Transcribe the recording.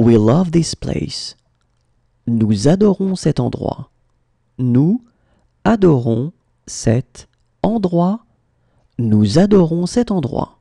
We love this place. Nous adorons cet endroit. Nous adorons cet endroit. Nous adorons cet endroit.